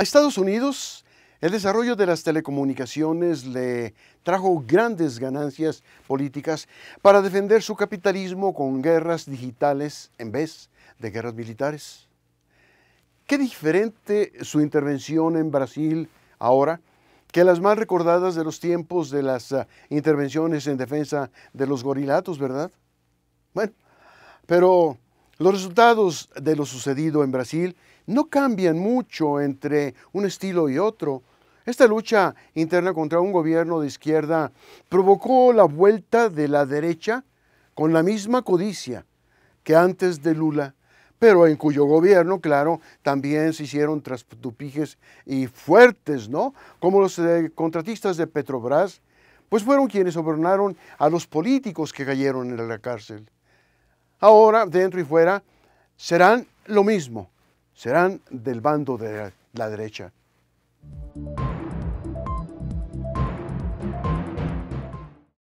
A Estados Unidos, el desarrollo de las telecomunicaciones le trajo grandes ganancias políticas para defender su capitalismo con guerras digitales en vez de guerras militares. Qué diferente su intervención en Brasil ahora que las más recordadas de los tiempos de las ah, intervenciones en defensa de los gorilatos, ¿verdad? Bueno, pero los resultados de lo sucedido en Brasil no cambian mucho entre un estilo y otro. Esta lucha interna contra un gobierno de izquierda provocó la vuelta de la derecha con la misma codicia que antes de Lula, pero en cuyo gobierno, claro, también se hicieron trastupijes y fuertes, ¿no? Como los eh, contratistas de Petrobras, pues fueron quienes sobornaron a los políticos que cayeron en la cárcel ahora dentro y fuera, serán lo mismo, serán del bando de la derecha.